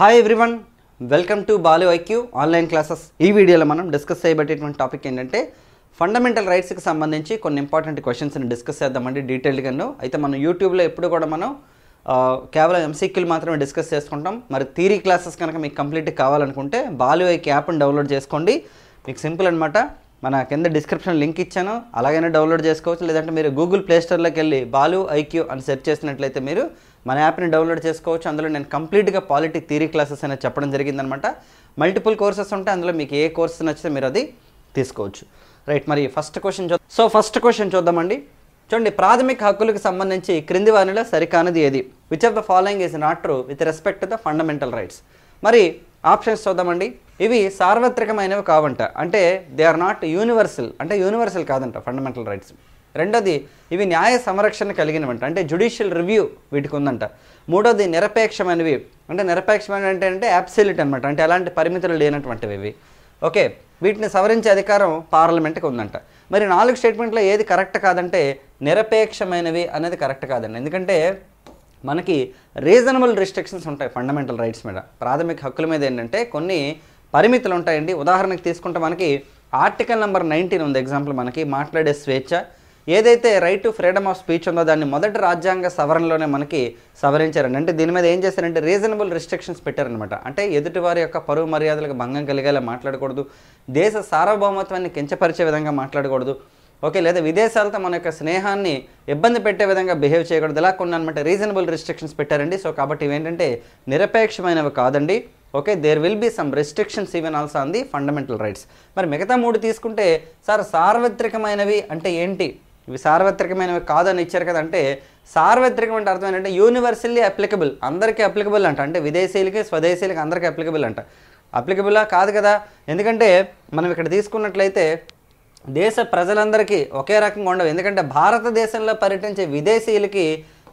hi everyone welcome to Balu IQ online classes ఈ వీడియోలో మనం డిస్కస్ చేయబట్టేటువంటి టాపిక్ ఏంటంటే ఫండమెంటల్ రైట్స్కి సంబంధించి కొన్ని ఇంపార్టెంట్ క్వశ్చన్స్ని డిస్కస్ చేద్దామండి డీటెయిల్గాను అయితే మనం యూట్యూబ్లో ఎప్పుడు కూడా మనం కేవలం ఎంసీక్యూలు మాత్రమే డిస్కస్ చేసుకుంటాం మరి థీరీ క్లాసెస్ కనుక మీకు కంప్లీట్ కావాలనుకుంటే బాలు ఐక్ యాప్ని డౌన్లోడ్ చేసుకోండి మీకు సింపుల్ అనమాట మన కింద డిస్క్రిప్షన్ లింక్ ఇచ్చాను అలాగైనా డౌన్లోడ్ చేసుకోవచ్చు లేదంటే మీరు గూగుల్ ప్లేస్టోర్లోకి వెళ్ళి బాలు ఐక్యూ అని సెర్చ్ చేసినట్లయితే మీరు మన యాప్ని డౌన్లోడ్ చేసుకోవచ్చు అందులో నేను కంప్లీట్గా పాలిటిక్ థీరీ క్లాసెస్ అనేది చెప్పడం జరిగిందనమాట మల్టిపుల్ కోర్సెస్ ఉంటే అందులో మీకు ఏ కోర్స్ నచ్చితే మీరు అది తీసుకోవచ్చు రైట్ మరి ఫస్ట్ క్వశ్చన్ చూద్దాం సో ఫస్ట్ క్వశ్చన్ చూద్దామండి చూడండి ప్రాథమిక హక్కులకు సంబంధించి క్రింది వారిలో సరికానది ఏది which of the following is not true with respect to the fundamental rights మరి ఆప్షన్స్ చూద్దామండి ఇవి సార్వత్రికమైనవి కావంట అంటే దే ఆర్ నాట్ యూనివర్సల్ అంటే యూనివర్సల్ కాదంట ఫండమెంటల్ రైట్స్ రెండోది ఇవి న్యాయ సంరక్షణ కలిగినవంట అంటే జుడిషియల్ రివ్యూ వీటికి ఉందంట మూడోది నిరపేక్షమైనవి అంటే నిరపేక్షమైన అంటే అంటే అబ్సల్యూట్ అనమాట అంటే ఎలాంటి పరిమితులు లేనటువంటివి ఇవి ఓకే వీటిని సవరించే అధికారం పార్లమెంట్కి ఉందంట మరి నాలుగు స్టేట్మెంట్లో ఏది కరెక్ట్ కాదంటే నిరపేక్షమైనవి అనేది కరెక్ట్ కాదండి ఎందుకంటే మనకి రీజనబుల్ రిస్ట్రిక్షన్స్ ఉంటాయి ఫండమెంటల్ రైట్స్ మీద ప్రాథమిక హక్కుల మీద ఏంటంటే కొన్ని పరిమితులు ఉంటాయండి ఉదాహరణకు తీసుకుంటే మనకి ఆర్టికల్ నెంబర్ నైన్టీన్ ఉంది ఎగ్జాంపుల్ మనకి మాట్లాడే స్వేచ్ఛ ఏదైతే right to freedom of speech ఉందో దాన్ని మొదటి రాజ్యాంగ సవరణలోనే మనకి సవరించారండి అంటే దీని మీద ఏం చేశారంటే రీజనబుల్ రిస్ట్రిక్షన్స్ పెట్టారనమాట అంటే ఎదుటివారి యొక్క పరువు మర్యాదలకు భంగం కలిగేలా మాట్లాడకూడదు దేశ సార్వభౌమత్వాన్ని కించపరిచే విధంగా మాట్లాడకూడదు ఓకే లేదా విదేశాలతో మన యొక్క స్నేహాన్ని ఇబ్బంది పెట్టే విధంగా బిహేవ్ చేయకూడదు ఇలా కొన్ని అనమాట రీజనబుల్ రిస్ట్రిక్షన్స్ పెట్టారండి సో కాబట్టి ఇవేంటంటే నిరపేక్షమైనవి కాదండి okay there will be some restrictions even also on the fundamental rights మరి మిగతా మూడు తీసుకుంటే సార్ సార్వత్రికమైనవి అంటే ఏంటి ఇవి సార్వత్రికమైనవి కాదని ఇచ్చారు కదా అంటే సార్వత్రికం అంటే అర్థం ఏంటంటే యూనివర్సల్లీ అప్లికబుల్ అందరికీ అప్లికబుల్ అంట అంటే విదేశీయులకి స్వదేశీయులకి అందరికీ అప్లికబుల్ అంట అప్లికబులా కాదు కదా ఎందుకంటే మనం ఇక్కడ తీసుకున్నట్లయితే దేశ ప్రజలందరికీ ఒకే రకంగా ఉండవు ఎందుకంటే భారతదేశంలో పర్యటించే విదేశీయులకి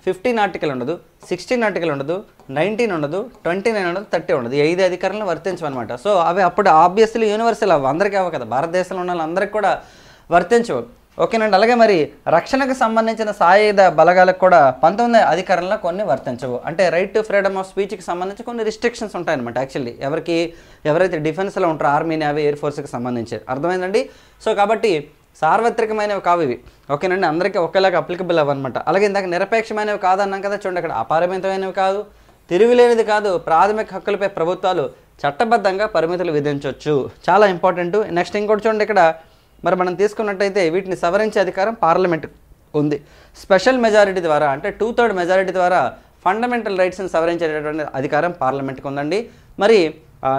ఫిఫ్టీన్ ఆర్టికల్ ఉండదు సిక్స్టీన్ ఆర్టికల్ ఉండదు నైన్టీన్ ఉండదు ట్వంటీ నైన్ ఉండదు థర్టీ ఉండదు ఐదు అధికారులను వర్తించమన్నమాట సో అవి అప్పుడు ఆబ్వియస్లీ యూనివర్సల్ అవి అందరికీ అవ్వ కదా భారతదేశంలో ఉన్న వాళ్ళందరికీ కూడా వర్తించవు ఓకేనండి అలాగే మరి రక్షణకు సంబంధించిన సాయుధ బలగాలకు కూడా పంతొమ్మిది అధికారంలో కొన్ని వర్తించవు అంటే రైట్ టు ఫ్రీడమ్ ఆఫ్ స్పీచ్కి సంబంధించి కొన్ని రిస్ట్రిక్షన్స్ ఉంటాయన్నమాట యాక్చువల్లీ ఎవరికి ఎవరైతే డిఫెన్స్లో ఉంటారో ఆర్మీ నేవీ ఎయిర్ ఫోర్స్కి సంబంధించి అర్థమైందండి సో కాబట్టి సార్వత్రికమైనవి కావు ఇవి ఓకేనండి అందరికీ ఒకేలాగా అప్లికబుల్ అవ్వనమాట అలాగే ఇందాక నిరపేక్షమైనవి కాదన్నాం కదా చూడండి అక్కడ అపారమితమైనవి కాదు తిరుగులేనిది కాదు ప్రాథమిక హక్కులపై ప్రభుత్వాలు చట్టబద్ధంగా పరిమితులు విధించవచ్చు చాలా ఇంపార్టెంట్ నెక్స్ట్ ఇంకోటి చూడండి ఇక్కడ మరి మనం తీసుకున్నట్టయితే వీటిని సవరించే అధికారం పార్లమెంట్ ఉంది స్పెషల్ మెజారిటీ ద్వారా అంటే టూ థర్డ్ మెజారిటీ ద్వారా ఫండమెంటల్ రైట్స్ని సవరించేటటువంటి అధికారం పార్లమెంట్కి ఉందండి మరి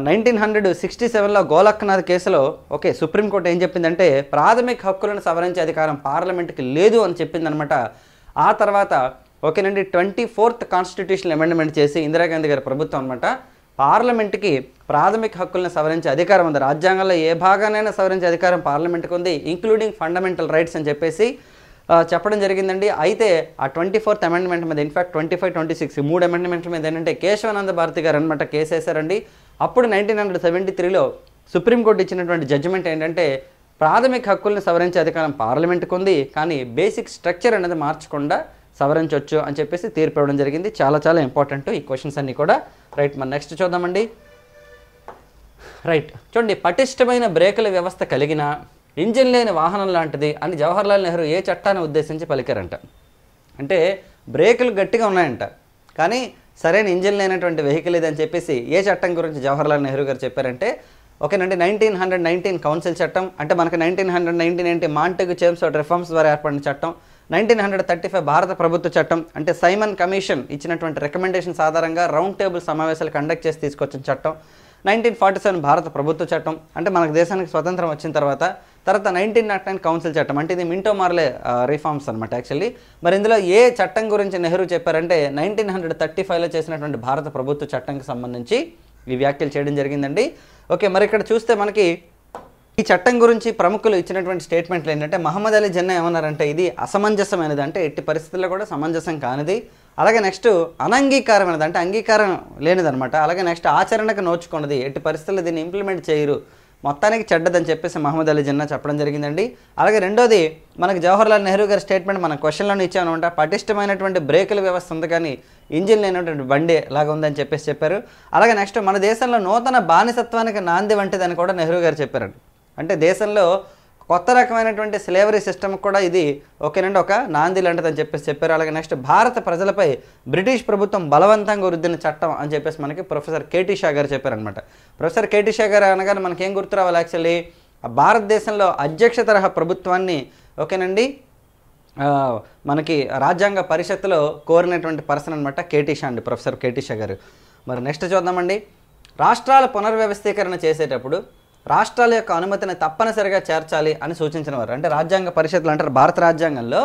నైన్టీన్ హండ్రెడ్ సిక్స్టీ సెవెన్లో గోలక్నాథ్ కేసులో ఓకే సుప్రీంకోర్టు ఏం చెప్పిందంటే ప్రాథమిక హక్కులను సవరించే అధికారం పార్లమెంట్కి లేదు అని చెప్పిందనమాట ఆ తర్వాత ఓకేనండి ట్వంటీ ఫోర్త్ కాన్స్టిట్యూషన్ అమెండ్మెంట్ చేసి ఇందిరాగాంధీ గారి ప్రభుత్వం అనమాట పార్లమెంట్కి ప్రాథమిక హక్కులను సవరించే అధికారం ఉంది రాజ్యాంగంలో ఏ భాగానైనా సవరించే అధికారం పార్లమెంట్కి ఉంది ఇంక్లూడింగ్ ఫండమెంటల్ రైట్స్ అని చెప్పేసి చెప్పడం జరిగిందండి అయితే ఆ ట్వంటీ ఫోర్త్ అమెండ్మెంట్ మీద in fact twenty five twenty six మూడు అమెండ్మెంట్ల మీద ఏంటంటే కేశవానంద భారతి గారు అనమాట కేసు వేశారండి అప్పుడు నైన్టీన్ హండ్రెడ్ సెవెంటీ త్రీలో సుప్రీంకోర్టు ఇచ్చినటువంటి జడ్జిమెంట్ ఏంటంటే ప్రాథమిక హక్కులను సవరించే అధికారం పార్లమెంట్కి ఉంది కానీ బేసిక్ స్ట్రక్చర్ అనేది మార్చకుండా సవరించవచ్చు అని చెప్పేసి తీర్పు ఇవ్వడం జరిగింది చాలా చాలా ఇంపార్టెంట్ ఈ క్వశ్చన్స్ అన్నీ కూడా రైట్ మన నెక్స్ట్ చూద్దామండి రైట్ చూడండి పటిష్టమైన బ్రేకుల వ్యవస్థ కలిగిన ఇంజిన్ లేని వాహనం లాంటిది అని జవహర్లాల్ నెహ్రూ ఏ చట్టాన్ని ఉద్దేశించి పలికారంట అంటే బ్రేకులు గట్టిగా ఉన్నాయంట కానీ సరైన ఇంజిన్ లేనటువంటి వెహికల్ ఇది అని చెప్పేసి ఏ చట్టం గురించి జవహర్లాల్ నెహ్రూ గారు చెప్పారంటే ఓకేనండి నైన్టీన్ హండ్రెడ్ నైన్టీన్ కౌన్సిల్ చట్టం అంటే మనకి నైన్టీన్ హండ్రెడ్ నైన్టీన్ ఏంటి మాంటెగు చేమ్స్ రిఫార్మ్స్ ద్వారా ఏర్పడిన చట్టం నైన్టీన్ హండ్రెడ్ థర్టీ ఫైవ్ భారత ప్రభుత్వ చట్టం అంటే సైమన్ కమిషన్ ఇచ్చినటువంటి రికమెండేషన్స్ ఆధారంగా రౌండ్ టేబుల్ సమావేశాలు కండక్ట్ చేసి తీసుకొచ్చిన చట్టం నైన్టీన్ ఫార్టీ సెవెన్ భారత ప్రభుత్వ చట్టం అంటే మనకు దేశానికి స్వతంత్రం వచ్చిన తర్వాత తర్వాత నైన్టీన్ నాట్ నైన్ కౌన్సిల్ చట్టం అంటే ఇది మింటో మార్లే రిఫార్మ్స్ అనమాట యాక్చువల్లీ మరి ఇందులో ఏ చట్టం గురించి నెహ్రూ చెప్పారంటే నైన్టీన్ హండ్రెడ్ థర్టీ ఫైవ్లో చేసినటువంటి భారత ప్రభుత్వ చట్టంకి సంబంధించి ఈ వ్యాఖ్యలు చేయడం జరిగిందండి ఓకే మరి ఇక్కడ చూస్తే మనకి ఈ చట్టం గురించి ప్రముఖులు ఇచ్చినటువంటి స్టేట్మెంట్లు ఏంటంటే మహమ్మద్ అలీ జిన్నా ఏమన్నారంటే ఇది అసమంజసమైనది అంటే ఎట్టి పరిస్థితుల్లో కూడా సమంజసం కానిది అలాగే నెక్స్ట్ అనంగీకారమైనది అంటే అంగీకారం లేనిదనమాట అలాగే నెక్స్ట్ ఆచరణకు నోచుకున్నది ఎట్టి పరిస్థితుల్లో దీన్ని ఇంప్లిమెంట్ చేయరు మొత్తానికి చెడ్డదని చెప్పేసి మహమ్మద్ అలీ జిన్నా చెప్పడం జరిగిందండి అలాగే రెండోది మనకు జవహర్లాల్ నెహ్రూ గారి స్టేట్మెంట్ మన క్వశ్చన్లోనే ఇచ్చామనమాట పటిష్టమైనటువంటి బ్రేకుల వ్యవస్థ ఉంది కానీ ఇంజిన్ లేనటువంటి బండి లాగా ఉందని చెప్పేసి చెప్పారు అలాగే నెక్స్ట్ మన దేశంలో నూతన బానిసత్వానికి నాంది వంటిదని కూడా నెహ్రూ గారు చెప్పారండి అంటే దేశంలో కొత్త రకమైనటువంటి స్లేవరీ సిస్టమ్ కూడా ఇది ఓకేనండి ఒక నాంది అని చెప్పేసి చెప్పారు అలాగే నెక్స్ట్ భారత ప్రజలపై బ్రిటిష్ ప్రభుత్వం బలవంతంగా రుద్దిన చట్టం అని చెప్పేసి మనకి ప్రొఫెసర్ కేటీ షా గారు చెప్పారనమాట ప్రొఫెసర్ కేటీ షా గారు అనగానే మనకేం గుర్తు రావాలి యాక్చువల్లీ భారతదేశంలో అధ్యక్ష తరహా ప్రభుత్వాన్ని ఓకేనండి మనకి రాజ్యాంగ పరిషత్లో కోరినటువంటి పర్సన్ అనమాట కేటీషా అండి ప్రొఫెసర్ షా గారు మరి నెక్స్ట్ చూద్దామండి రాష్ట్రాల పునర్వ్యవస్థీకరణ చేసేటప్పుడు రాష్ట్రాల యొక్క అనుమతిని తప్పనిసరిగా చేర్చాలి అని సూచించిన వారు అంటే రాజ్యాంగ పరిషత్లు అంటారు భారత రాజ్యాంగంలో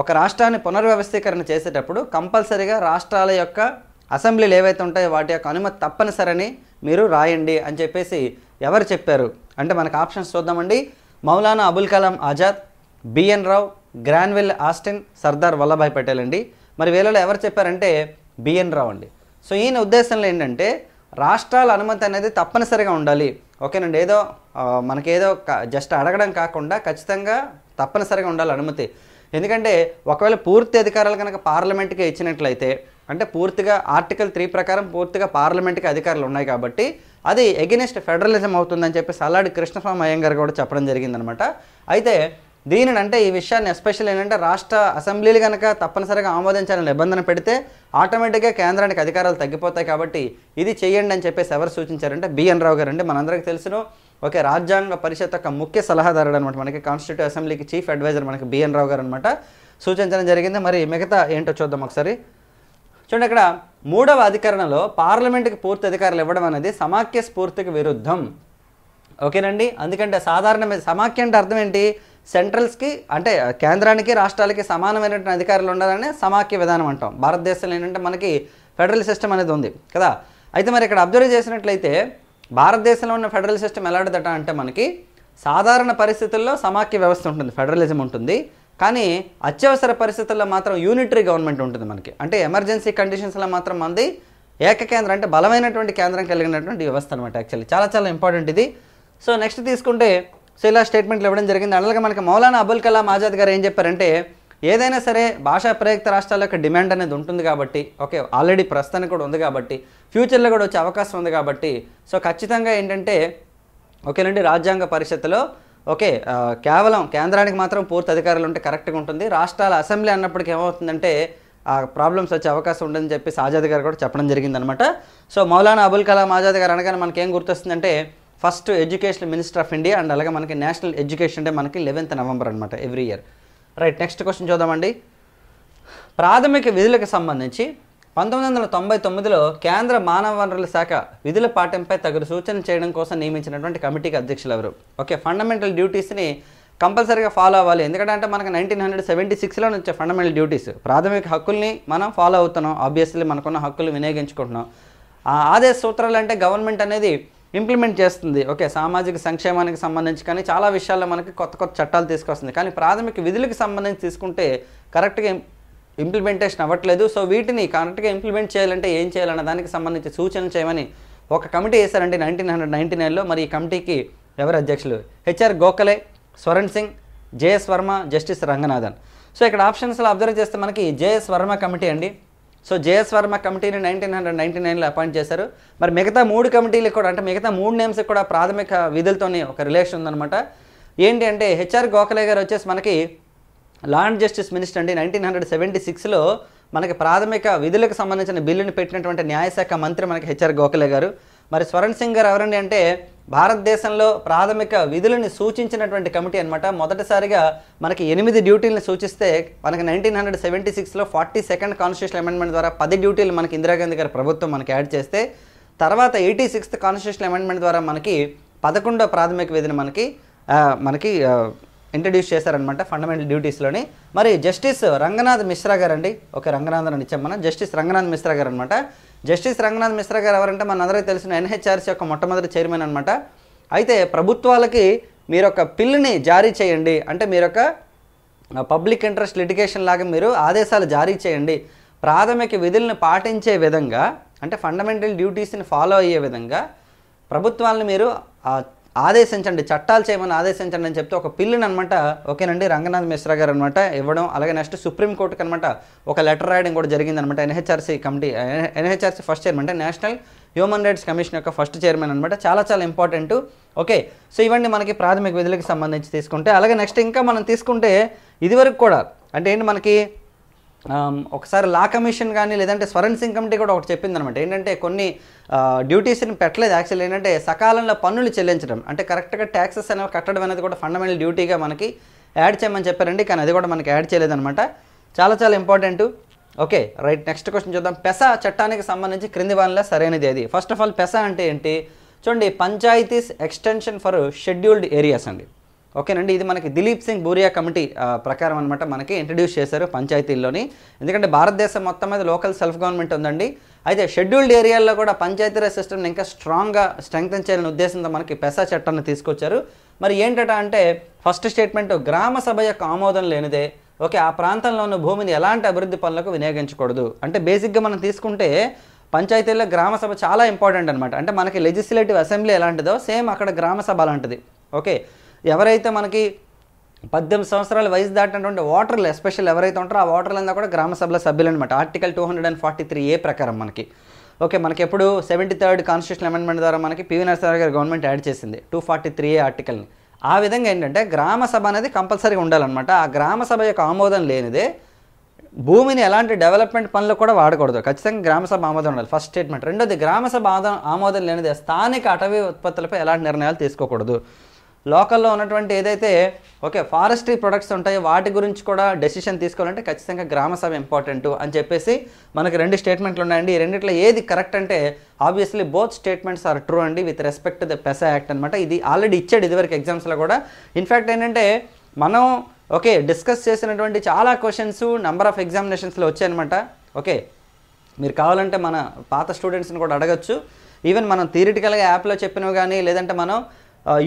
ఒక రాష్ట్రాన్ని పునర్వ్యవస్థీకరణ చేసేటప్పుడు కంపల్సరిగా రాష్ట్రాల యొక్క అసెంబ్లీలు ఏవైతే ఉంటాయో వాటి యొక్క అనుమతి తప్పనిసరిని మీరు రాయండి అని చెప్పేసి ఎవరు చెప్పారు అంటే మనకు ఆప్షన్స్ చూద్దామండి Maulana Abul Kalam Azad BN Rau Granville Austin Sardar Vallabhbhai Patel అండి మరి వీళ్ళలో ఎవరు చెప్పారంటే బిఎన్ రావు అండి సో ఈయన ఉద్దేశంలో ఏంటంటే రాష్ట్రాల అనుమతి అనేది తప్పనిసరిగా ఉండాలి ఓకేనండి ఏదో మనకేదో జస్ట్ అడగడం కాకుండా ఖచ్చితంగా తప్పనిసరిగా ఉండాలి అనుమతి ఎందుకంటే ఒకవేళ పూర్తి అధికారాలు కనుక పార్లమెంట్కి ఇచ్చినట్లయితే అంటే పూర్తిగా ఆర్టికల్ త్రీ ప్రకారం పూర్తిగా పార్లమెంట్కి అధికారులు ఉన్నాయి కాబట్టి అది ఎగెనిస్ట్ ఫెడరలిజం అవుతుందని చెప్పి అల్లాడి కృష్ణస్వామి అయ్యంగారు కూడా చెప్పడం జరిగిందనమాట అయితే దీనిని అంటే ఈ విషయాన్ని ఎస్పెషల్ ఏంటంటే రాష్ట్ర అసెంబ్లీలు కనుక తప్పనిసరిగా ఆమోదించాలని నిబంధన పెడితే ఆటోమేటిక్గా కేంద్రానికి అధికారాలు తగ్గిపోతాయి కాబట్టి ఇది చేయండి అని చెప్పేసి ఎవరు సూచించారంటే బిఎన్ రావు గారు అండి మనందరికీ తెలుసును ఓకే రాజ్యాంగ పరిషత్ యొక్క ముఖ్య సలహాదారుడు అనమాట మనకి కాన్స్టిట్యూట్ అసెంబ్లీకి చీఫ్ అడ్వైజర్ మనకి బిఎన్ రావు గారు అనమాట సూచించడం జరిగింది మరి మిగతా ఏంటో చూద్దాం ఒకసారి చూడండి ఇక్కడ మూడవ అధికరణలో పార్లమెంటుకి పూర్తి అధికారాలు ఇవ్వడం అనేది సమాఖ్య స్ఫూర్తికి విరుద్ధం ఓకేనండి అందుకంటే సాధారణమైన సమాఖ్య అంటే అర్థం ఏంటి సెంట్రల్స్కి అంటే కేంద్రానికి రాష్ట్రాలకి సమానమైనటువంటి అధికారులు ఉండాలని సమాఖ్య విధానం అంటాం భారతదేశంలో ఏంటంటే మనకి ఫెడరల్ సిస్టమ్ అనేది ఉంది కదా అయితే మరి ఇక్కడ అబ్జర్వ్ చేసినట్లయితే భారతదేశంలో ఉన్న ఫెడరల్ సిస్టమ్ ఎలాంటిదట అంటే మనకి సాధారణ పరిస్థితుల్లో సమాఖ్య వ్యవస్థ ఉంటుంది ఫెడరలిజం ఉంటుంది కానీ అత్యవసర పరిస్థితుల్లో మాత్రం యూనిటరీ గవర్నమెంట్ ఉంటుంది మనకి అంటే ఎమర్జెన్సీ కండిషన్స్లో మాత్రం ఏక ఏకకేంద్రం అంటే బలమైనటువంటి కేంద్రం కలిగినటువంటి వ్యవస్థ అనమాట యాక్చువల్లీ చాలా చాలా ఇంపార్టెంట్ ఇది సో నెక్స్ట్ తీసుకుంటే సో ఇలా స్టేట్మెంట్లు ఇవ్వడం జరిగింది అలాగే మనకి మౌలానా అబుల్ కలాం ఆజాద్ గారు ఏం చెప్పారంటే ఏదైనా సరే భాషా ప్రయుక్త రాష్ట్రాల యొక్క డిమాండ్ అనేది ఉంటుంది కాబట్టి ఓకే ఆల్రెడీ ప్రస్తుతానికి కూడా ఉంది కాబట్టి ఫ్యూచర్లో కూడా వచ్చే అవకాశం ఉంది కాబట్టి సో ఖచ్చితంగా ఏంటంటే ఓకేనండి రాజ్యాంగ పరిషత్తులో ఓకే కేవలం కేంద్రానికి మాత్రం పూర్తి అధికారులు ఉంటే కరెక్ట్గా ఉంటుంది రాష్ట్రాల అసెంబ్లీ అన్నప్పటికీ ఏమవుతుందంటే ఆ ప్రాబ్లమ్స్ వచ్చే అవకాశం ఉండదని చెప్పేసి ఆజాద్ గారు కూడా చెప్పడం జరిగిందనమాట సో మౌలానా అబుల్ కలాం ఆజాద్ గారు అనగానే మనకేం గుర్తొస్తుందంటే first education minister of India and అలాగే మనకి నేషనల్ ఎడ్యుకేషన్ డే మనకి లెవెన్త్ నవంబర్ అనమాట every year right next question చూద్దామండి ప్రాథమిక విధులకు సంబంధించి పంతొమ్మిది వందల తొంభై తొమ్మిదిలో కేంద్ర మానవ వనరుల శాఖ విధుల పాఠంపై తగు సూచన చేయడం కోసం నియమించినటువంటి కమిటీకి అధ్యక్షులు ఎవరు ఓకే ఫండమెంటల్ డ్యూటీస్ని కంపల్సరీగా ఫాలో అవ్వాలి ఎందుకంటే అంటే మనకు నైన్టీన్ హండ్రెడ్ సెవెంటీ సిక్స్లో వచ్చే ఫండమెంటల్ డ్యూటీస్ ప్రాథమిక హక్కుల్ని మనం ఫాలో అవుతున్నాం ఆబ్వియస్లీ మనకున్న హక్కులు వినియోగించుకుంటున్నాం ఆదేశ సూత్రాలు అంటే గవర్నమెంట్ అనేది ఇంప్లిమెంట్ చేస్తుంది ఓకే సామాజిక సంక్షేమానికి సంబంధించి కానీ చాలా విషయాల్లో మనకి కొత్త కొత్త చట్టాలు తీసుకొస్తుంది కానీ ప్రాథమిక విధులకు సంబంధించి తీసుకుంటే కరెక్ట్గా ఇంప్లిమెంటేషన్ అవ్వట్లేదు సో వీటిని కరెక్ట్గా ఇంప్లిమెంట్ చేయాలంటే ఏం చేయాలన్న దానికి సంబంధించి సూచనలు చేయమని ఒక కమిటీ వేశారండి నైన్టీన్ హండ్రెడ్ నైన్టీ నైన్లో మరి ఈ కమిటీకి ఎవరు అధ్యక్షులు HR Gokhale Swaran Singh JS Verma justice Ranganathan so ఇక్కడ ఆప్షన్స్లో అబ్జర్వ్ చేస్తే మనకి జేఎస్ వర్మ కమిటీ అండి సో జేఎస్ వర్మ కమిటీని నైన్టీన్ హండ్రెడ్ నైన్టీ నైన్లో అపాయింట్ చేశారు మరి మిగతా మూడు కమిటీలకు కూడా అంటే మిగతా మూడు నేమ్స్కి కూడా ప్రాథమిక విధులతోనే ఒక రిలేషన్ ఉందన్నమాట ఏంటి అంటే హెచ్ఆర్ గోఖలే గారు వచ్చేసి మనకి లాండ్ జస్టిస్ మినిస్టర్ అండి నైన్టీన్ హండ్రెడ్ సెవెంటీ సిక్స్లో మనకి ప్రాథమిక విధులకు సంబంధించిన బిల్లుని పెట్టినటువంటి న్యాయశాఖ మంత్రి మనకి హెచ్ఆర్ గోఖలే గారు మరి స్వరణ్ సింగ్ గారు ఎవరండి అంటే భారతదేశంలో ప్రాథమిక విధులను సూచించినటువంటి కమిటీ అనమాట మొదటిసారిగా మనకి ఎనిమిది డ్యూటీలను సూచిస్తే మనకి నైన్టీన్ హండ్రెడ్ సెవెంటీ సిక్స్లో ఫార్టీ సెకండ్ కాన్స్టిట్యూషన్ అమెండ్మెంట్ ద్వారా పది డ్యూటీలు మనకి ఇందిరాగాంధీ గారి ప్రభుత్వం మనకి యాడ్ చేస్తే తర్వాత ఎయిటీ సిక్స్త్ కాన్స్టిట్యూషన్ అమెండ్మెంట్ ద్వారా మనకి పదకొండో ప్రాథమిక విధిని మనకి మనకి ఇంట్రడ్యూస్ చేశారనమాట ఫండమెంటల్ డ్యూటీస్లోని మరి జస్టిస్ రంగనాథ్ మిశ్రా గారండి ఓకే రంగనాథ్ అని ఇచ్చాం మనం జస్టిస్ రంగనాథ్ మిశ్రా గారు అనమాట జస్టిస్ రంగనాథ్ మిశ్రా గారు ఎవరంటే మనందరికీ తెలిసిన ఎన్హెచ్ఆర్సీ యొక్క మొట్టమొదటి చైర్మన్ అనమాట అయితే ప్రభుత్వాలకి మీరు ఒక పిల్ని జారీ చేయండి అంటే మీరు ఒక పబ్లిక్ ఇంట్రెస్ట్ లిటిగేషన్ లాగా మీరు ఆదేశాలు జారీ చేయండి ప్రాథమిక విధులను పాటించే విధంగా అంటే ఫండమెంటల్ డ్యూటీస్ని ఫాలో అయ్యే విధంగా ప్రభుత్వాలను మీరు ఆదేశించండి చట్టాలు చేయమని ఆదేశించండి అని చెప్తే ఒక పిల్లిని అనమాట ఓకేనండి రంగనాథ్ మిశ్రా గారు అనమాట ఇవ్వడం అలాగే నెక్స్ట్ సుప్రీంకోర్టుకి అనమాట ఒక లెటర్ రాయడం కూడా జరిగింది అనమాట NHRC committee NHRC first chairman అంటే నేషనల్ హ్యూమన్ రైట్స్ కమిషన్ యొక్క ఫస్ట్ చైర్మన్ అనమాట చాలా చాలా ఇంపార్టెంట్ ఓకే సో ఇవన్నీ మనకి ప్రాథమిక విధులకు సంబంధించి తీసుకుంటే అలాగే నెక్స్ట్ ఇంకా మనం తీసుకుంటే ఇదివరకు కూడా అంటే ఏంటి మనకి ఒకసారి లా కమిషన్ కానీ లేదంటే స్వరెన్సింగ్ కమిటీ కూడా ఒకటి చెప్పింది అనమాట ఏంటంటే కొన్ని డ్యూటీస్ని పెట్టలేదు యాక్చువల్లీ ఏంటంటే సకాలంలో పన్నులు చెల్లించడం అంటే కరెక్ట్గా ట్యాక్సెస్ అనేవి కట్టడం అనేది కూడా ఫండమెంటల్ డ్యూటీగా మనకి యాడ్ చేయమని చెప్పారండి కానీ అది కూడా మనకి యాడ్ చేయలేదనమాట చాలా చాలా important okay right next question చూద్దాం పెసా చట్టానికి సంబంధించి క్రింది వాళ్ళ సరైనది అది ఫస్ట్ ఆఫ్ ఆల్ పెసా అంటే ఏంటి చూడండి Panchayats extension for scheduled areas అండి ఓకేనండి ఇది మనకి దిలీప్ సింగ్ బూరియా కమిటీ ప్రకారం అనమాట మనకి ఇంట్రడ్యూస్ చేశారు పంచాయతీల్లోని ఎందుకంటే భారతదేశం మొత్తం మీద లోకల్ సెల్ఫ్ గవర్నమెంట్ ఉందండి అయితే షెడ్యూల్డ్ ఏరియాల్లో కూడా పంచాయతీరాజ్ సిస్టమ్ని ఇంకా స్ట్రాంగ్గా స్ట్రెంగ్తన్ చేయాలనే ఉద్దేశంతో మనకి పెసా చట్టాన్ని తీసుకొచ్చారు మరి ఏంటట అంటే ఫస్ట్ స్టేట్మెంట్ గ్రామ సభ యొక్క ఆమోదం లేనిదే ఓకే ఆ ప్రాంతంలో ఉన్న భూమిని ఎలాంటి అభివృద్ధి పనులకు వినియోగించకూడదు అంటే బేసిక్గా మనం తీసుకుంటే పంచాయతీల్లో గ్రామ సభ చాలా ఇంపార్టెంట్ అనమాట అంటే మనకి లెజిస్లేటివ్ అసెంబ్లీ ఎలాంటిదో సేమ్ అక్కడ గ్రామ సభ అలాంటిది ఓకే ఎవరైతే మనకి పద్దెనిమిది సంవత్సరాల వయసు దాటినటువంటి ఓటర్లు ఎస్పెషల్ ఎవరైతే ఉంటారో ఆ ఓటర్లంతా కూడా గ్రామ సభల సభ్యులు అనమాట article two hundred and forty three A ప్రకారం మనకి ఓకే మనకి ఎప్పుడు సెవెంటీ థర్డ్ కాన్స్టిట్యూషన్ అమెండ్మెంట్ ద్వారా మనకి పివి నరసింహారావు గారి గవర్నమెంట్ యాడ్ చేసింది టూ ఫార్టీ త్రీ ఏ ఆర్టికల్ని ఆ విధంగా ఏంటంటే గ్రామ సభ అనేది కంపల్సరీగా ఉండాలన్నమాట ఆ గ్రామ సభ యొక్క ఆమోదం లేనిదే భూమిని ఎలాంటి డెవలప్మెంట్ పనులు కూడా వాడకూడదు ఖచ్చితంగా గ్రామ సభ ఆమోదం ఉండాలి ఫస్ట్ స్టేట్మెంట్ రెండోది సభ ఆమోదం ఆమోదం లేనిదే స్థానిక అటవీ ఉత్పత్తులపై ఎలాంటి నిర్ణయాలు తీసుకోకూడదు లోకల్లో ఉన్నటువంటి ఏదైతే ఓకే ఫారెస్ట్రీ ప్రొడక్ట్స్ ఉంటాయో వాటి గురించి కూడా డెసిషన్ తీసుకోవాలంటే ఖచ్చితంగా గ్రామ సభ ఇంపార్టెంట్ అని చెప్పేసి మనకి రెండు స్టేట్మెంట్లు ఉన్నాయండి ఈ రెండిట్లో ఏది కరెక్ట్ అంటే obviously both statements are true అండి with respect the PESA act అనమాట ఇది ఆల్రెడీ ఇచ్చాడు ఇదివరకు ఎగ్జామ్స్లో కూడా ఇన్ఫ్యాక్ట్ ఏంటంటే మనం ఓకే డిస్కస్ చేసినటువంటి చాలా క్వశ్చన్స్ నెంబర్ ఆఫ్ ఎగ్జామినేషన్స్లో వచ్చాయన్నమాట ఓకే మీరు కావాలంటే మన పాత స్టూడెంట్స్ని కూడా అడగచ్చు ఈవెన్ మనం థియరిటికల్గా యాప్లో చెప్పినవి కానీ లేదంటే మనం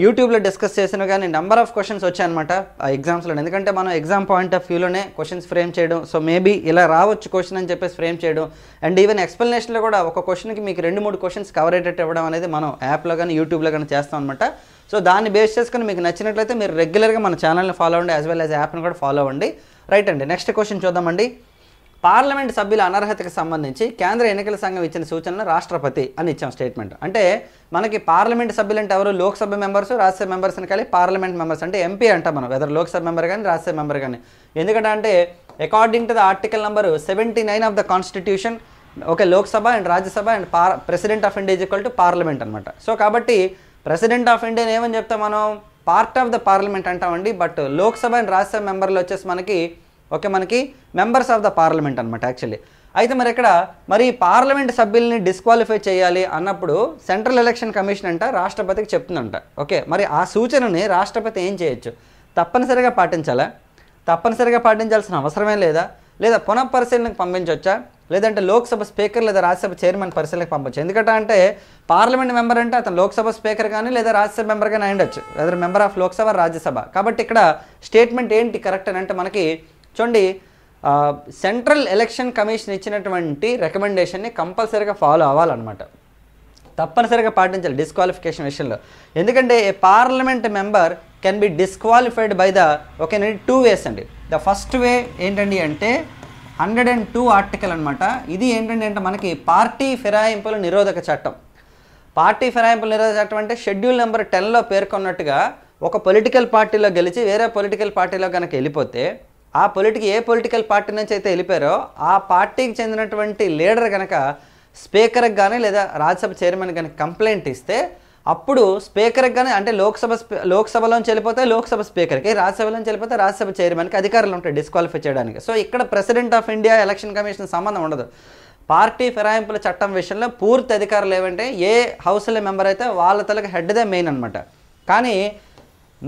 యూట్యూబ్లో డిస్కస్ చేసిన కానీ నెంబర్ ఆఫ్ క్వశ్చన్స్ వచ్చాయన్నమాట ఆ ఎగ్జామ్స్లో ఎందుకంటే మనం ఎగ్జామ్ పాయింట్ ఆఫ్ వ్యూలోనే క్వశ్చన్స్ ఫ్రేమ్ చేయడం సో మేబీ ఇలా రావచ్చు క్వశ్చన్ అని చెప్పేసి ఫ్రేమ్ చేయడం అండ్ ఈవెన్ ఎక్స్ప్లెనేషన్లో కూడా ఒక క్వశ్చన్కి మీకు రెండు మూడు క్వశ్చన్స్ కవర్ అయ్యేటట్టు ఇవ్వడం అనేది మనం యాప్లో కానీ యూట్యూబ్లో కానీ చేస్తాం అనమాట సో దాన్ని బేస్ చేసుకుని మీకు నచ్చినట్లయితే మీరు రెగ్యులర్గా మన ఛానల్ని ఫాలో అవ్వండి యాజ్ వెల్ యాజ్ యాప్ని కూడా ఫాలో అవ్వండి రైట్ అండి నెక్స్ట్ క్వశ్చన్ చూద్దామండి పార్లమెంట్ సభ్యుల అనర్హతకు సంబంధించి కేంద్ర ఎన్నికల సంఘం ఇచ్చిన సూచనలు రాష్ట్రపతి అని ఇచ్చాం స్టేట్మెంట్ అంటే మనకి పార్లమెంట్ సభ్యులు అంటే ఎవరు లోక్సభ మెంబర్స్ రాజ్యసభ మెంబర్స్ని కలిపి పార్లమెంట్ మెంబర్స్ అంటే ఎంపీ అంటాం మనం వెదర్ లోక్సభ మెంబర్ కానీ రాజ్యసభ మెంబర్ కానీ ఎందుకంటే అంటే according to the article number seventy nine of the constitution okay Lok Sabha and Rajya Sabha and పార్ president of India equal to parliament అనమాట సో కాబట్టి ప్రెసిడెంట్ ఆఫ్ ఇండియాని ఏమని చెప్తాం మనం పార్ట్ ఆఫ్ ద పార్లమెంట్ అంటామండి బట్ లోక్సభ అండ్ రాజ్యసభ మెంబర్లు వచ్చేసి మనకి ఓకే మనకి మెంబర్స్ ఆఫ్ ద పార్లమెంట్ అనమాట యాక్చువల్లీ అయితే మరి ఇక్కడ మరి పార్లమెంట్ సభ్యుల్ని డిస్క్వాలిఫై చేయాలి అన్నప్పుడు సెంట్రల్ ఎలక్షన్ కమిషన్ అంట రాష్ట్రపతికి చెప్తుందంట ఓకే మరి ఆ సూచనని రాష్ట్రపతి ఏం చేయొచ్చు తప్పనిసరిగా పాటించాలా తప్పనిసరిగా పాటించాల్సిన అవసరమే లేదా లేదా పునః పరిశీలనకు పంపించవచ్చా లేదంటే లోక్సభ స్పీకర్ లేదా రాజ్యసభ చైర్మన్ పరిశీలనకు పంపొచ్చు ఎందుకంటే అంటే పార్లమెంట్ మెంబర్ అంటే అతను లోక్సభ స్పీకర్ కానీ లేదా రాజ్యసభ మెంబర్ కానీ అయ్యుండొచ్చు లేదా మెంబర్ ఆఫ్ లోక్సభ రాజ్యసభ కాబట్టి ఇక్కడ స్టేట్మెంట్ ఏంటి కరెక్ట్ అని అంటే మనకి చూడండి సెంట్రల్ ఎలక్షన్ కమిషన్ ఇచ్చినటువంటి రికమెండేషన్ని కంపల్సరీగా ఫాలో అవ్వాలన్నమాట తప్పనిసరిగా పాటించాలి డిస్క్వాలిఫికేషన్ విషయంలో ఎందుకంటే a parliament member can be disqualified by the ఓకేనండి టూ వేస్ అండి ద ఫస్ట్ వే ఏంటండి అంటే హండ్రెడ్ అండ్ టూ ఆర్టికల్ అనమాట ఇది ఏంటంటే అంటే మనకి పార్టీ ఫిరాయింపుల నిరోధక చట్టం పార్టీ ఫిరాయింపుల నిరోధక చట్టం అంటే షెడ్యూల్ నెంబర్ టెన్లో పేర్కొన్నట్టుగా ఒక పొలిటికల్ పార్టీలో గెలిచి వేరే పొలిటికల్ పార్టీలో కనుక వెళ్ళిపోతే ఆ పొలిటికి ఏ పొలిటికల్ పార్టీ నుంచి అయితే వెళ్ళిపోయారో ఆ పార్టీకి చెందినటువంటి లీడర్ కనుక స్పీకర్కి కానీ లేదా రాజ్యసభ చైర్మన్ కానీ కంప్లైంట్ ఇస్తే అప్పుడు స్పీకర్కి కానీ అంటే లోక్సభ లోక్సభలోంచి వెళ్ళిపోతే లోక్సభ స్పీకర్కి రాజ్యసభలోంచి వెళ్ళిపోతే రాజ్యసభ చైర్మన్కి అధికారులు ఉంటాయి డిస్క్వాలిఫై చేయడానికి సో ఇక్కడ president of India election commission సంబంధం ఉండదు పార్టీ ఫిరాయింపుల చట్టం విషయంలో పూర్తి అధికారులు ఏమంటే ఏ హౌస్ల మెంబర్ అయితే వాళ్ళ తలకు హెడ్దే మెయిన్ అనమాట కానీ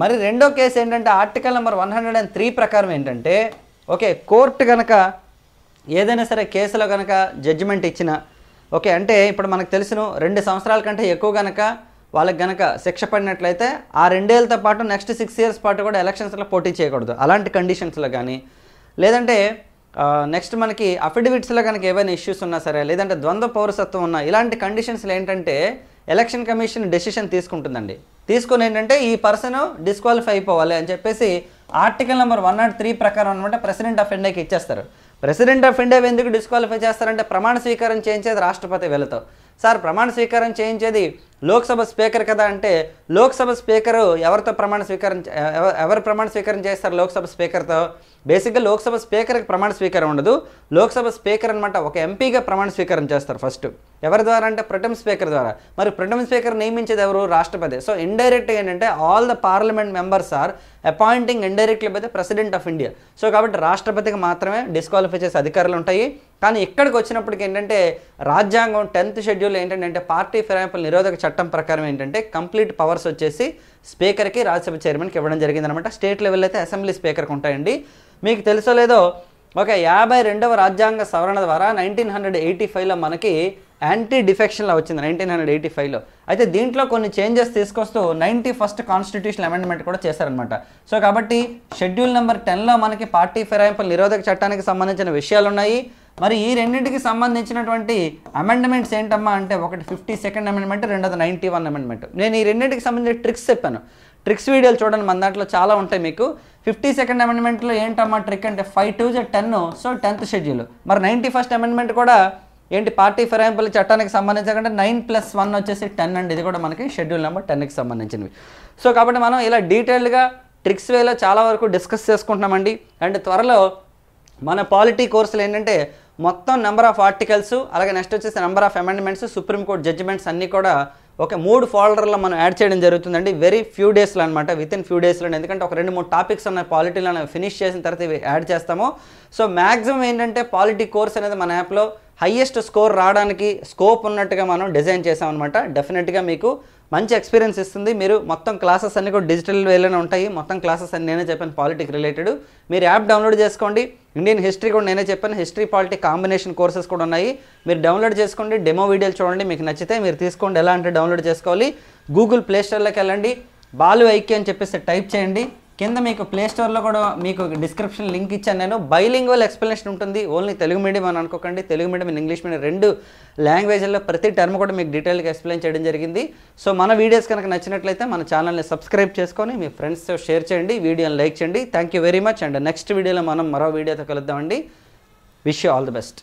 మరి రెండో కేసు ఏంటంటే article number one hundred and three ప్రకారం ఏంటంటే ఓకే కోర్టు కనుక ఏదైనా సరే కేసులో కనుక జడ్జిమెంట్ ఇచ్చిన ఓకే అంటే ఇప్పుడు మనకు తెలుసును రెండు సంవత్సరాల కంటే ఎక్కువ కనుక వాళ్ళకి గనక శిక్ష పడినట్లయితే ఆ రెండేళ్లతో పాటు నెక్స్ట్ సిక్స్ ఇయర్స్ పాటు కూడా ఎలక్షన్స్లో పోటీ చేయకూడదు అలాంటి కండిషన్స్లో కానీ లేదంటే నెక్స్ట్ మనకి అఫిడవిట్స్లో కనుక ఏవైనా ఇష్యూస్ ఉన్నా సరే లేదంటే ద్వంద్వ పౌరసత్వం ఉన్నా ఇలాంటి కండిషన్స్లో ఏంటంటే ఎలక్షన్ కమిషన్ డెసిషన్ తీసుకుంటుందండి తీసుకుని ఏంటంటే ఈ పర్సన్ డిస్క్వాలిఫై అయిపోవాలి అని చెప్పేసి article number one not three ప్రకారం అనమాట ప్రెసిడెంట్ ఆఫ్ ఇండియాకి ఇచ్చేస్తారు ప్రెసిడెంట్ ఆఫ్ ఇండియా ఎందుకు డిస్క్వాలిఫై చేస్తారంటే ప్రమాణ స్వీకారం చేయించేది రాష్ట్రపతి వెళతావు సార్ ప్రమాణ స్వీకారం చేయించేది లోక్సభ స్పీకర్ కదా అంటే లోక్సభ స్పీకరు ఎవరితో ప్రమాణ స్వీకారం ఎవరు ప్రమాణ స్వీకారం చేస్తారు లోక్సభ స్పీకర్తో బేసిక్గా లోక్సభ స్పీకర్కి ప్రమాణ స్వీకారం ఉండదు లోక్సభ స్పీకర్ అనమాట ఒక ఎంపీగా ప్రమాణ స్వీకారం చేస్తారు ఫస్ట్ ఎవరి ద్వారా అంటే ప్రటమ్ స్పీకర్ ద్వారా మరి ప్రటమ్ స్పీకర్ నియమించేది ఎవరు రాష్ట్రపతి సో ఇండైరెక్ట్గా ఏంటంటే all the parliament members are appointing indirectly పెద్ద ప్రెసిడెంట్ ఆఫ్ ఇండియా సో కాబట్టి రాష్ట్రపతికి మాత్రమే డిస్క్వాలిఫై చేసే అధికారులు ఉంటాయి కానీ ఇక్కడికి వచ్చినప్పటికి ఏంటంటే రాజ్యాంగం టెన్త్ షెడ్యూల్ ఏంటంటే పార్టీ ఫిరాయింపుల నిరోధక చట్టం ప్రకారం ఏంటంటే కంప్లీట్ పవర్స్ వచ్చేసి స్పీకర్కి రాజ్యసభ చైర్మన్కి ఇవ్వడం జరిగిందనమాట స్టేట్ లెవెల్ అయితే అసెంబ్లీ స్పీకర్కి ఉంటాయండి మీకు తెలుసో లేదో ఒక యాభై రెండవ రాజ్యాంగ సవరణ ద్వారా నైన్టీన్ హండ్రెడ్ ఎయిటీ ఫైవ్లో మనకి యాంటీ డిఫెక్షన్లో వచ్చింది నైన్టీన్ హండ్రెడ్ ఎయిటీ ఫైవ్లో అయితే దీంట్లో కొన్ని చేంజెస్ తీసుకొస్తూ నైంటీ ఫస్ట్ కాన్స్టిట్యూషన్ అమెండ్మెంట్ కూడా చేశారనమాట సో కాబట్టి షెడ్యూల్ నెంబర్ టెన్లో మనకి పార్టీ ఫిరాయింపుల నిరోధక చట్టానికి సంబంధించిన విషయాలు ఉన్నాయి మరి ఈ రెండింటికి సంబంధించినటువంటి అమెండ్మెంట్స్ ఏంటమ్మా అంటే ఒకటి ఫిఫ్టీ సెకండ్ అమెండ్మెంట్ రెండోది నైంటీ వన్ అమెండ్మెంట్ నేను ఈ రెండింటికి సంబంధించిన ట్రిక్స్ చెప్పాను ట్రిక్స్ వీడియోలు చూడండి మన దాంట్లో చాలా ఉంటాయి మీకు ఫిఫ్టీ సెకండ్ అమెండ్మెంట్లో ఏంటమ్మా ట్రిక్ అంటే ఫైవ్ టూ జ టెన్ సో టెన్త్ షెడ్యూల్ మరి నైంటీ ఫస్ట్ అమెండ్మెంట్ కూడా ఏంటి పార్టీ ఫిరాయింపుల చట్టానికి సంబంధించిన కంటే నైన్ ప్లస్ వన్ వచ్చేసి టెన్ అండి ఇది కూడా మనకి షెడ్యూల్ నెంబర్ టెన్కి సంబంధించినవి సో కాబట్టి మనం ఇలా డీటెయిల్డ్గా ట్రిక్స్ వేలో చాలా వరకు డిస్కస్ చేసుకుంటున్నామండి అండ్ త్వరలో మన పాలిటీ కోర్సులు ఏంటంటే మొత్తం నెంబర్ ఆఫ్ ఆర్టికల్స్ అలాగే నెక్స్ట్ వచ్చేసి number of amendments supreme court judgements అన్నీ కూడా ఒక మూడు ఫోల్డర్లో మనం యాడ్ చేయడం జరుగుతుందండి వెరీ ఫ్యూ డేస్లో అనమాట విత్ ఇన్ ఫ్యూ డేస్లో ఎందుకంటే ఒక రెండు మూడు టాపిక్స్ ఉన్నాయి పాలిటీలో ఫినిష్ చేసిన తర్వాత యాడ్ చేస్తాము సో మ్యాక్సిమం ఏంటంటే పాలిటీ కోర్స్ అనేది మన యాప్లో హయ్యెస్ట్ స్కోర్ రావడానికి స్కోప్ ఉన్నట్టుగా మనం డిజైన్ చేసామన్నమాట డెఫినెట్గా మీకు మంచి ఎక్స్పీరియన్స్ ఇస్తుంది మీరు మొత్తం క్లాసెస్ అన్నీ కూడా డిజిటల్ వేలోనే ఉంటాయి మొత్తం క్లాసెస్ అన్ని నేనే చెప్పాను పాలిటిక్ రిలేటెడ్ మీరు యాప్ డౌన్లోడ్ చేసుకోండి ఇండియన్ హిస్టరీ కూడా నేనే చెప్పాను హిస్టరీ పాలిటిక్ కాంబినేషన్ కోర్సెస్ కూడా ఉన్నాయి మీరు డౌన్లోడ్ చేసుకోండి డెమో వీడియోలు చూడండి మీకు నచ్చితే మీరు తీసుకోండి ఎలా అంటే డౌన్లోడ్ చేసుకోవాలి గూగుల్ ప్లేస్టోర్లోకి వెళ్ళండి బాలు ఐక్య అని చెప్పేసి టైప్ చేయండి కింద మీకు ప్లే స్టోర్లో కూడా మీకు డిస్క్రిప్షన్ లింక్ ఇచ్చాను నేను బైలింగ్వల్ ఎక్స్ప్లెనేషన్ ఉంటుంది ఓన్లీ తెలుగు మీడియం అని అనుకోకండి Telugu medium and English medium రెండు లాంగ్వేజ్లో ప్రతి టర్మ్ కూడా మీకు డీటెయిల్గా ఎక్స్ప్లెయిన్ చేయడం జరిగింది సో మన వీడియోస్ కనుక నచ్చినట్లయితే మన ఛానల్ని సబ్స్క్రైబ్ చేసుకొని మీ ఫ్రెండ్స్తో షేర్ చేయండి వీడియోని లైక్ చేయండి thank you very much and next వీడియోలో మనం మరో వీడియోతో కలుద్దామండి wish you all the best